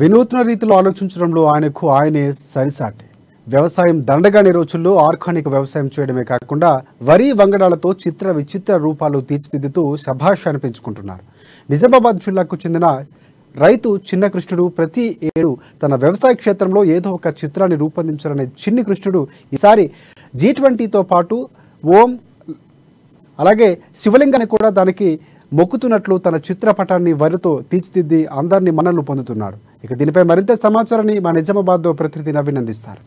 వినూత్న రీతిలో ఆలోచించడంలో ఆయనకు ఆయనే సరిసాటి వ్యవసాయం దండగానే రోజుల్లో ఆర్గానిక్ వ్యవసాయం చేయడమే కాకుండా వరి వంగడాలతో చిత్ర విచిత్ర రూపాలు తీర్చిదిద్దుతూ శభాషాన్ని అనిపించుకుంటున్నారు నిజామాబాద్ జిల్లాకు చెందిన రైతు చిన్న కృష్ణుడు ప్రతి ఏడు తన వ్యవసాయ క్షేత్రంలో ఏదో ఒక చిత్రాన్ని రూపొందించారనే చిన్ని కృష్ణుడు ఈసారి జీ ట్వంటీతో పాటు ఓం అలాగే శివలింగాన్ని కూడా దానికి మొక్కుతున్నట్లు తన చిత్రపటాన్ని వరితో తీర్చిదిద్ది అందరినీ మనల్ని పొందుతున్నాడు ఇక దీనిపై మరింత సమాచారాన్ని మా నిజామాబాద్ ప్రతినిధిని అభినందిస్తారు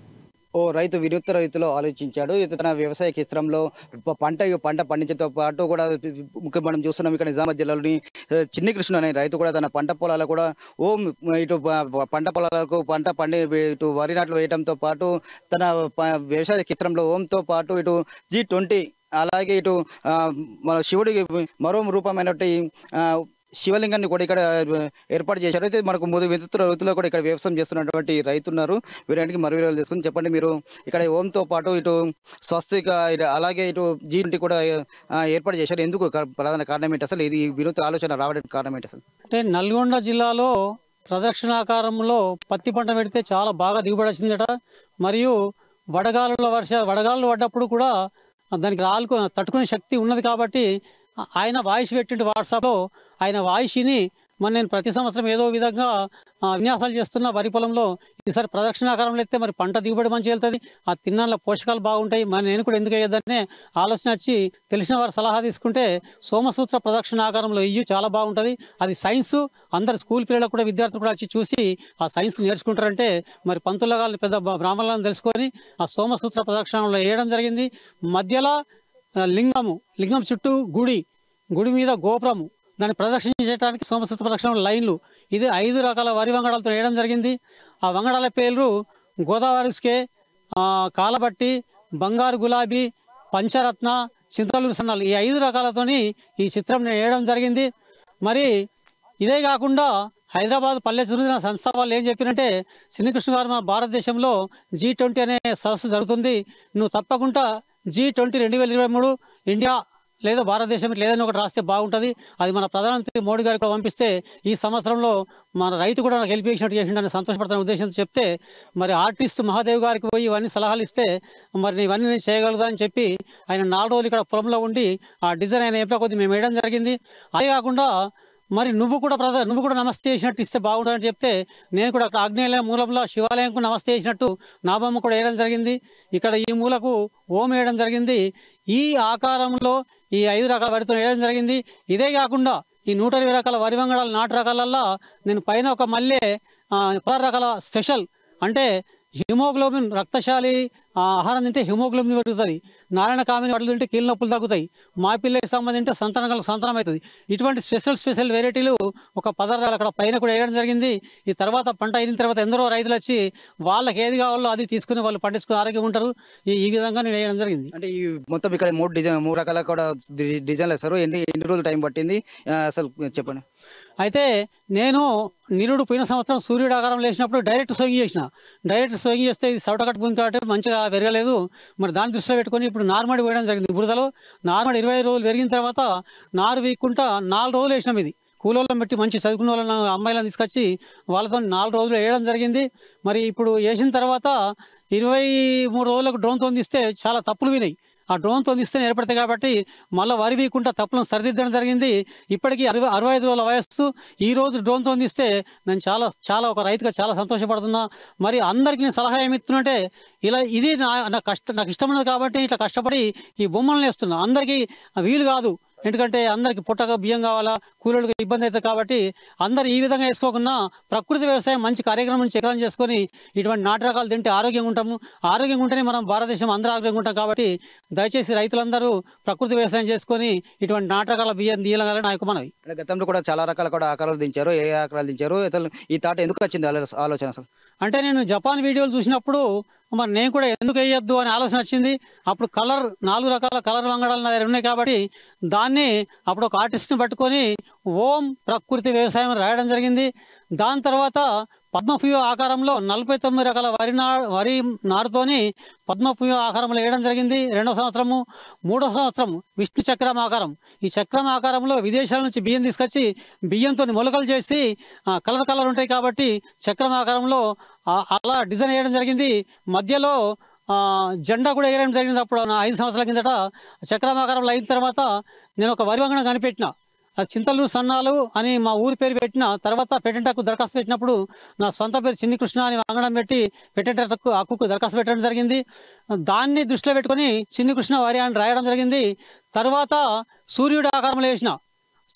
ఓ రైతు వినూత్న రైతులో ఆలోచించాడు తన వ్యవసాయ క్షేత్రంలో పంట పంట పండించడంతో పాటు కూడా మనం చూస్తున్నాం ఇక్కడ నిజామాబాద్ జిల్లాలోని చిన్ని కృష్ణ అనే రైతు కూడా తన పంట పొలాలు కూడా ఓ ఇటు పంట పొలాలకు పంట పండి ఇటు వరి నాట్లు వేయడంతో పాటు తన వ్యవసాయ క్షేత్రంలో ఓంతో పాటు ఇటు జీ ట్వంటీ అలాగే ఇటు మన శివుడికి మరో రూపమైనటువంటి శివలింగాన్ని కూడా ఇక్కడ ఏర్పాటు చేశారు అయితే మనకు ముందు వింతృ రైతులు కూడా ఇక్కడ వ్యవసాయం చేస్తున్నటువంటి రైతు ఉన్నారు వీరానికి మరి విలువలు తీసుకుని చెప్పండి మీరు ఇక్కడ ఓంతో పాటు ఇటు స్వస్తిక అలాగే ఇటు జీవింటి కూడా ఏర్పాటు చేశారు ఎందుకు ప్రధాన కారణం ఏంటి అసలు ఇది వినూత్న ఆలోచన రావడానికి కారణం ఏంటి అసలు అంటే నల్గొండ జిల్లాలో ప్రదక్షిణాకారంలో పత్తి పంట పెడితే చాలా బాగా దిగుబడి వచ్చిందట మరియు వడగాలుల వర్ష వడగాలు పడ్డప్పుడు కూడా దానికి రాలుకు తట్టుకునే శక్తి ఉన్నది కాబట్టి ఆయన వాయిస్ పెట్టిండు వాట్సాప్లో ఆయన వాయిస్ని మరి నేను ప్రతి సంవత్సరం ఏదో విధంగా విన్యాసాలు చేస్తున్న వరి పొలంలో ఈసారి ప్రదక్షిణాకారంలో అయితే మరి పంట దిగుబడి మంచి వెళ్తుంది ఆ తిన్నాళ్ళ పోషకాలు బాగుంటాయి మరి నేను కూడా ఎందుకు అయ్యేదనే ఆలోచన వచ్చి తెలిసిన వారు సలహా తీసుకుంటే సోమసూత్ర ప్రదక్షిణాకారంలో ఇయ్యు చాలా బాగుంటుంది అది సైన్స్ అందరు స్కూల్ పిల్లలకు కూడా విద్యార్థులు కూడా వచ్చి చూసి ఆ సైన్స్ నేర్చుకుంటారంటే మరి పంతులగాళ్ళని పెద్ద బ్రాహ్మణులను తెలుసుకొని ఆ సోమసూత్ర ప్రదక్షిణంలో వేయడం జరిగింది మధ్యలో లింగము లింగం చుట్టూ గుడి గుడి మీద గోపురము దాన్ని ప్రదర్శించడానికి సోమసూత్ర ప్రదక్షిణ లైన్లు ఇది ఐదు రకాల వరి వంగడాలతో వేయడం జరిగింది ఆ వంగడాల పేర్లు గోదావరిస్కే కాలబట్టి బంగారు గులాబీ పంచరత్న చింతలూరు సన్నాలు ఈ ఐదు రకాలతోని ఈ చిత్రం వేయడం జరిగింది మరి ఇదే కాకుండా హైదరాబాద్ పల్లె చూసిన సంస్థ వాళ్ళు ఏం చెప్పినంటే శ్రీకృష్ణ గారు మన భారతదేశంలో జీ ట్వంటీ అనే సదస్సు జరుగుతుంది నువ్వు తప్పకుండా జీ ట్వంటీ రెండు వేల ఇరవై మూడు ఇండియా లేదా భారతదేశం లేదని ఒకటి రాస్తే బాగుంటుంది అది మన ప్రధానమంత్రి మోడీ గారికి కూడా పంపిస్తే ఈ సంవత్సరంలో మన రైతు కూడా నాకు హెల్ప్ చేసినట్టు చేసిండని సంతోషపడుతున్న ఉద్దేశంతో చెప్తే మరి ఆర్టిస్ట్ మహాదేవ్ గారికి పోయి ఇవన్నీ సలహాలు ఇస్తే మరి ఇవన్నీ నేను చేయగలదా అని చెప్పి ఆయన నాలుగు రోజులు ఇక్కడ పొలంలో ఉండి ఆ డిజైన్ ఆయన ఏపీ కొద్దిగా మేము వేయడం జరిగింది అదే కాకుండా మరి నువ్వు కూడా బ్రదర్ నువ్వు కూడా నమస్తే చేసినట్టు ఇస్తే బాగుంటుందని చెప్తే నేను కూడా అక్కడ ఆగ్నేయాలయం మూలంలో శివాలయంకు నమస్తే చేసినట్టు నా బొమ్మ కూడా వేయడం జరిగింది ఇక్కడ ఈ మూలకు ఓం వేయడం జరిగింది ఈ ఆకారంలో ఈ ఐదు రకాల వరితో వేయడం జరిగింది ఇదే కాకుండా ఈ నూట ఇరవై రకాల వరి వంగడాల నాటు రకాలల్లో నేను పైన ఒక మళ్ళీ పదహారు రకాల స్పెషల్ అంటే హిమోగ్లోబిన్ రక్తశాలి ఆహారం తింటే హిమోగ్లోబిన్ పెరుగుతుంది నారాయణ కామిని వడలు తింటే కీళ్ళ నొప్పులు తగ్గుతాయి మా పిల్లలకి సంబంధించి సంతానం సంతానం అవుతుంది ఇటువంటి స్పెషల్ స్పెషల్ వెరైటీలు ఒక పదార్థాలు అక్కడ పైన కూడా వేయడం జరిగింది ఈ తర్వాత పంట అయిన తర్వాత ఎందరో రైతులు వచ్చి వాళ్ళకి ఏది కావాలో అది తీసుకుని వాళ్ళు పండించుకుని ఆరోగ్యం ఉంటారు ఈ విధంగా నేను వేయడం జరిగింది అంటే ఈ మొత్తం ఇక్కడ మూడు డిజైన్ మూడు రకాల కూడా డిజైన్లు వేస్తారు ఎన్ని ఎన్ని రోజులు టైం పట్టింది అసలు చెప్పండి అయితే నేను నిరుడు పోయిన సంవత్సరం సూర్యుడు ఆకారం లేచినప్పుడు డైరెక్ట్ స్వయింగ్ చేసిన డైరెక్ట్ స్వయింగ్ చేస్తే ఇది సవటకట్టు భూమి కాబట్టి మంచిగా పెరగలేదు మరి దాని దృష్టిలో పెట్టుకొని ఇప్పుడు నార్మడి వేయడం జరిగింది బురదలో నార్మడి ఇరవై రోజులు పెరిగిన తర్వాత నారు వీక్కుంటా నాలుగు రోజులు వేసినాం ఇది కూలోళ్ళని పెట్టి మంచి చదువుకున్న వాళ్ళని అమ్మాయిలను తీసుకొచ్చి వాళ్ళతో నాలుగు రోజులు వేయడం జరిగింది మరి ఇప్పుడు వేసిన తర్వాత ఇరవై మూడు రోజులకు డ్రోన్తో తీస్తే చాలా తప్పులు వినాయి ఆ డ్రోన్తో ఇస్తేనే ఏర్పడతాయి కాబట్టి మళ్ళీ వరి వీయకుండా తప్పులను సరిదిద్దడం జరిగింది ఇప్పటికీ అరవై అరవై ఐదు రోజుల వయస్సు ఈ రోజు డ్రోన్తో ఇస్తే నేను చాలా చాలా ఒక రైతుగా చాలా సంతోషపడుతున్నా మరి అందరికీ నేను సలహా ఏమిస్తున్నంటే ఇలా ఇది నా కష్ట నాకు ఇష్టమైనది కాబట్టి ఇట్లా కష్టపడి ఈ బొమ్మలను వేస్తున్నా అందరికీ వీలు కాదు ఎందుకంటే అందరికి పుట్టక బియ్యం కావాలా కూలీలకు ఇబ్బంది అవుతుంది కాబట్టి అందరు ఈ విధంగా వేసుకోకుండా ప్రకృతి వ్యవసాయం మంచి కార్యక్రమం చక్రం చేసుకొని ఇటువంటి నాటు రకాలు తింటే ఆరోగ్యంగా ఉంటాము ఆరోగ్యంగా ఉంటేనే మనం భారతదేశం అందరూ ఆరోగ్యంగా ఉంటాం కాబట్టి దయచేసి రైతులందరూ ప్రకృతి వ్యవసాయం చేసుకొని ఇటువంటి నాటు రకాల బియ్యం తీయాలని నా యొక్క మనవి గతంలో కూడా చాలా రకాల కూడా ఆకారాలు దించారు ఏ ఆకారాలు దించారు ఈ తాట ఎందుకు వచ్చింది ఆలోచన అంటే నేను జపాన్ వీడియోలు చూసినప్పుడు మరి నేను కూడా ఎందుకు వేయొద్దు అని ఆలోచన వచ్చింది అప్పుడు కలర్ నాలుగు రకాల కలర్ వంగడాలు నా దగ్గర ఉన్నాయి కాబట్టి దాన్ని అప్పుడు ఒక ఆర్టిస్ట్ని పట్టుకొని ఓం ప్రకృతి వ్యవసాయం రాయడం జరిగింది దాని తర్వాత పద్మపుయ ఆకారంలో నలభై తొమ్మిది రకాల వరి నా వరి నారుతోని పద్మపుయ ఆకారంలో వేయడం జరిగింది రెండో సంవత్సరము మూడో సంవత్సరం విష్ణు చక్రం ఆకారం ఈ చక్రం ఆకారంలో విదేశాల నుంచి బియ్యం తీసుకొచ్చి బియ్యంతో మొలకలు చేసి కలర్ కలర్ ఉంటాయి కాబట్టి చక్రం ఆకారంలో అలా డిజైన్ వేయడం జరిగింది మధ్యలో జెండా కూడా వేయడం జరిగింది అప్పుడు నా ఐదు సంవత్సరాల కిందట చక్రం ఆకారంలో అయిన తర్వాత నేను ఒక వరి వంగణం కనిపెట్టిన చింతలు సన్నాలు అని మా ఊరి పేరు పెట్టిన తర్వాత పేటెంటకు దరఖాస్తు పెట్టినప్పుడు నా సొంత పేరు చిన్ని కృష్ణ అని వాంగడం పెట్టి పేటెంటకు హక్కుకు దరఖాస్తు పెట్టడం జరిగింది దాన్ని దృష్టిలో పెట్టుకొని చిన్ని కృష్ణ వారి అని రాయడం జరిగింది తర్వాత సూర్యుడు ఆకారంలో వేసిన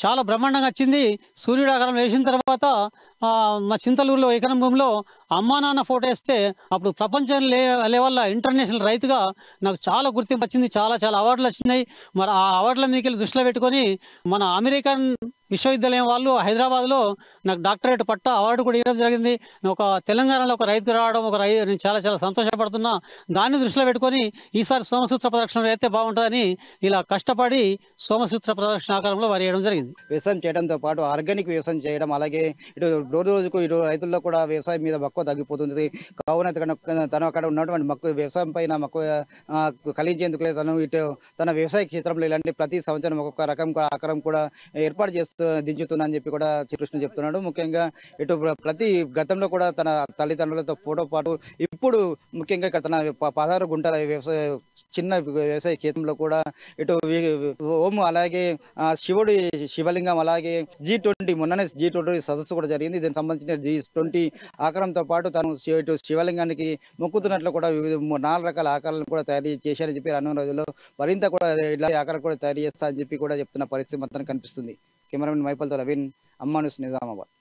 చాలా బ్రహ్మాండంగా వచ్చింది సూర్యుడు ఆకారంలో వేసిన తర్వాత మా చింతలూరులో ఎకరం భూమిలో అమ్మా నాన్న ఫోటో వేస్తే అప్పుడు ప్రపంచం లే ఇంటర్నేషనల్ రైతుగా నాకు చాలా గుర్తింపు వచ్చింది చాలా చాలా అవార్డులు వచ్చినాయి మరి ఆ అవార్డుల మీకు దృష్టిలో పెట్టుకొని మన అమెరికన్ విశ్వవిద్యాలయం వాళ్ళు హైదరాబాద్లో నాకు డాక్టరేట్ పట్ట అవార్డు కూడా ఇవ్వడం జరిగింది ఒక తెలంగాణలో ఒక రైతు రావడం ఒక రై నేను చాలా చాలా సంతోషపడుతున్నా దాన్ని దృష్టిలో పెట్టుకొని ఈసారి సోమసూత్ర ప్రదక్షిణ అయితే బాగుంటుందని ఇలా కష్టపడి సోమసూత్ర ప్రదక్షిణ ఆకారంలో వారు వేయడం జరిగింది వ్యవసాయం చేయడంతో పాటు ఆర్గానిక్ వ్యవసాయం చేయడం అలాగే ఇటు రోజు రోజుకు ఈ రైతుల్లో కూడా వ్యవసాయం మీద మక్కువ తగ్గిపోతుంది కావున తను అక్కడ ఉన్నటువంటి మక్కువ వ్యవసాయం పైన మక్కువ కలిగించేందుకు తను ఇటు తన వ్యవసాయ క్షేత్రంలో ఇలాంటి ప్రతి సంవత్సరం ఒక్కొక్క రకం ఆకారం కూడా ఏర్పాటు చేస్తూ దించుతుందని చెప్పి కూడా శ్రీకృష్ణ చెప్తున్నాడు ముఖ్యంగా ఇటు ప్రతి గతంలో కూడా తన తల్లిదండ్రులతో ఫోటో పాటు ఇప్పుడు ముఖ్యంగా ఇక్కడ తన పదహారు గుంటల వ్యవసాయ చిన్న వ్యవసాయ క్షేత్రంలో కూడా ఇటు ఓం అలాగే శివుడి శివలింగం అలాగే జీ ట్వంటీ మొన్ననే జీ ట్వంటీ సదస్సు కూడా జరిగింది అలాగే దీనికి సంబంధించిన ట్వంటీ ఆకారంతో పాటు తను ఇటు శివలింగానికి మొక్కుతున్నట్లు కూడా వివిధ నాలుగు రకాల ఆకారాలను కూడా తయారు చేశారని చెప్పి రానున్న రోజుల్లో మరింత కూడా ఇలా ఆకారం కూడా తయారు చేస్తా అని చెప్పి కూడా చెప్తున్న పరిస్థితి మొత్తం కనిపిస్తుంది కెమెరామెన్ మైపల్తో రవీన్ అమ్మానుస్ నిజామాబాద్